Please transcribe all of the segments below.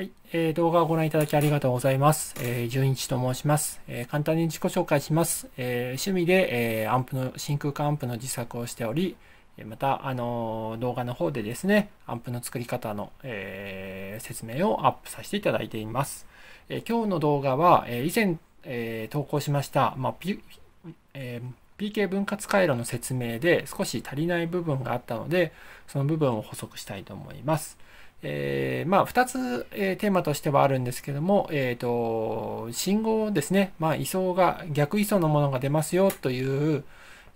はい、えー、動画をご覧いただきありがとうございます。えー、純一と申します、えー、簡単に自己紹介します。え趣味で、えアンプの真空管アンプの自作をしており、また、あの動画の方でですね、アンプの作り方の、え説明をアップさせていただいています。え今日の動画は、え以前、え投稿しました、まあ、え PK 分割回路の説明で少し足りない部分があったので、その部分を補足したいと思います。えー、まあ、2つ、えー、テーマとしてはあるんですけども、えーと、信号ですね、まあ、位相が逆位相のものが出ますよという、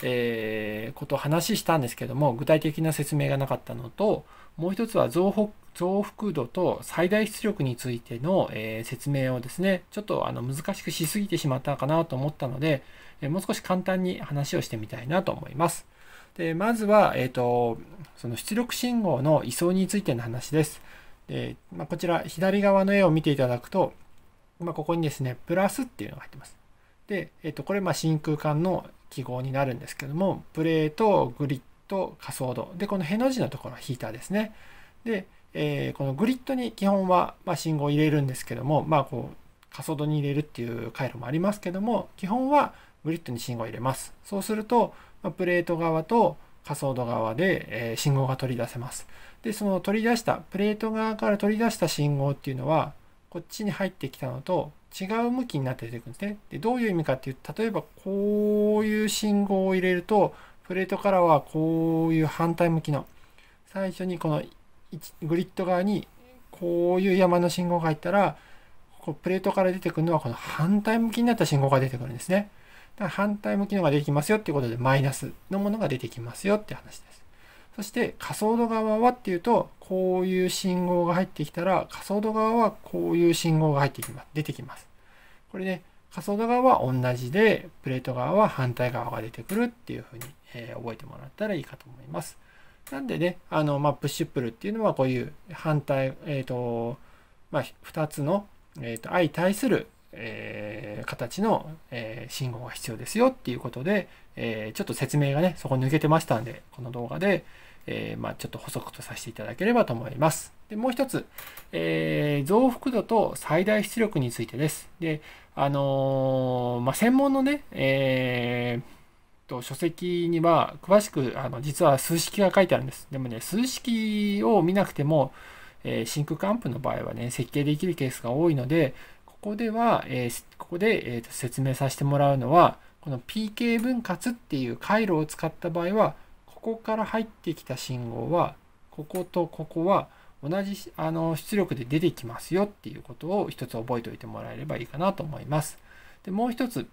えー、ことを話したんですけども具体的な説明がなかったのともう一つは増幅度と最大出力についての、えー、説明をですねちょっとあの難しくしすぎてしまったかなと思ったので、えもう少し簡単に話をしてみたいなと思います。でまずは、えーと、その出力信号の位相についての話です。でまあ、こちら左側の絵を見ていただくと、まあ、ここにですね、プラスっていうのが入ってます。で、えーと、これまあ真空管の記号になるんですけども、プレート、グリッド、仮想度。で、この辺の字のところはヒーターですね。で、えー、このグリッドに基本は、まあ、信号を入れるんですけども、まあ、こう仮想度に入れるっていう回路もありますけども基本はグリッドに信号を入れます。そうすると、まプレート側と仮想度側で、え信号が取り出せます。で、その取り出した、プレート側から取り出した信号っていうのは、こっちに入ってきたのと違う向きになって出てくるんですね。で、どういう意味かっていうと、例えばこういう信号を入れると、プレートからはこういう反対向きの、最初にこのグリッド側にこういう山の信号が入ったら、こうプレートから出てくるのはこの反対向きになった信号が出てくるんですね。だ反対向きのができますよっていうことで、マイナスのものが出てきますよって話です。そして、仮想度側はっていうと、こういう信号が入ってきたら、仮想度側はこういう信号が入ってきます。出てきます。これね、仮想度側は同じで、プレート側は反対側が出てくるっていうふうに、えー、覚えてもらったらいいかと思います。なんでね、あの、まあ、プッシュプルっていうのはこういう反対、えっ、ー、と、まあ、2つの、えっ、ー、と、相対するえー、形の、えー、信号が必要ですよっていうことで、えー、ちょっと説明がね、そこ抜けてましたんで、この動画で、えまあ、ちょっと補足とさせていただければと思います。でもう一つ、え増幅度と最大出力についてです。で、あのまあ、専門のね、えと書籍には詳しくあの実は数式が書いてあるんです。でもね、数式を見なくても、え真空管アンプの場合はね、設計できるケースが多いので、ここでは、えー、ここで、えー、と説明させてもらうのは、この PK 分割っていう回路を使った場合は、ここから入ってきた信号は、こことここは同じあの出力で出てきますよっていうことを一つ覚えておいてもらえればいいかなと思います。で、もう一つ、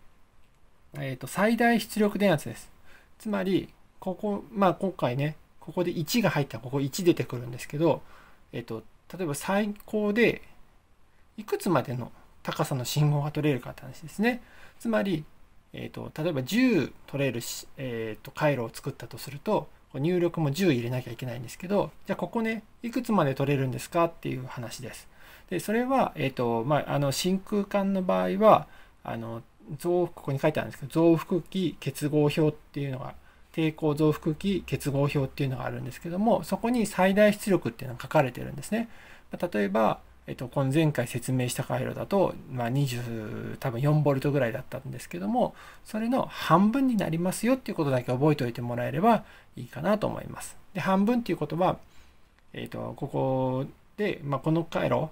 えっ、ー、と、最大出力電圧です。つまり、ここ、まあ今回ね、ここで1が入ったらここ1出てくるんですけど、えっ、ー、と、例えば最高でいくつまでの高さの信号が取れるかって話ですね。つまり、えーと、例えば10取れるし、えーと、回路を作ったとすると入力も10入れなきゃいけないんですけどじゃあここねいくつまで取れるんですかっていう話です。でそれは、えーとまあ、あの真空管の場合はあの増幅ここに書いてあるんですけど増幅器結合表っていうのが抵抗増幅器結合表っていうのがあるんですけどもそこに最大出力っていうのが書かれてるんですね。例えばえっと、この前回説明した回路だと、まあ、20多分 4V ぐらいだったんですけどもそれの半分になりますよっていうことだけ覚えておいてもらえればいいかなと思います。で半分っていうことは、えっと、ここで、まあ、この回路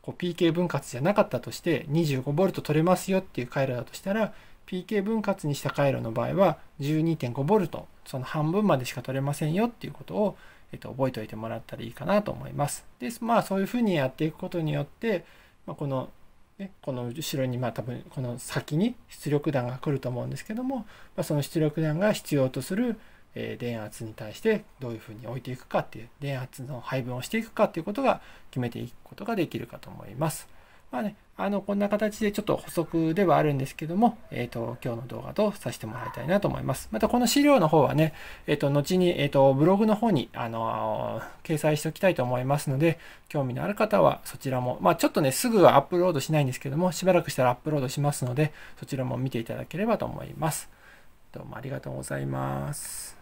こう PK 分割じゃなかったとして 25V 取れますよっていう回路だとしたら PK 分割にした回路の場合は 12.5V その半分までしか取れませんよっていうことを、えっと、覚えておいてもらったらいいかなと思います。でまあそういうふうにやっていくことによって、まあ、このね、この後ろにまあ多分この先に出力弾が来ると思うんですけども、まあ、その出力弾が必要とする電圧に対してどういうふうに置いていくかっていう電圧の配分をしていくかっていうことが決めていくことができるかと思います。まあね、あの、こんな形でちょっと補足ではあるんですけども、えっ、ー、と、今日の動画とさせてもらいたいなと思います。またこの資料の方はね、えっ、ー、と、後に、えっ、ー、と、ブログの方に、あの掲載しておきたいと思いますので、興味のある方はそちらも、まあちょっとね、すぐはアップロードしないんですけども、しばらくしたらアップロードしますので、そちらも見ていただければと思います。どうもありがとうございます。